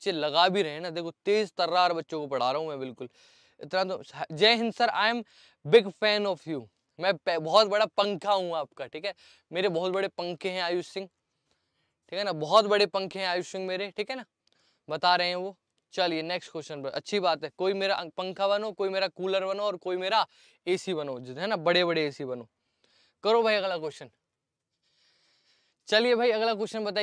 बच्चे लगा भी रहे हैं ना देखो तेज तर्रार बच्चों को पढ़ा रहा हूँ मैं बिल्कुल इतना तो Jai Hind sir I am big fan of you मैं बहुत बड़ा पंखा हूँ आपका ठीक है मेरे बहुत बड़े पंखे हैं आयुष सिंह ठीक है ना बहुत बड़े पंखे हैं आयुष सिंह मेरे ठीक है ना बता रहे हैं वो चलिए नेक्स्ट क्वेश्चन पर अच्छी बात है कोई मेरा अं, पंखा बनो कोई मेरा कूलर बनो और कोई मेरा एसी बनो है ना बड़े बड़े एसी बनो करो भाई अगला क्वेश्चन चलिए भाई अगला क्वेश्चन बताइए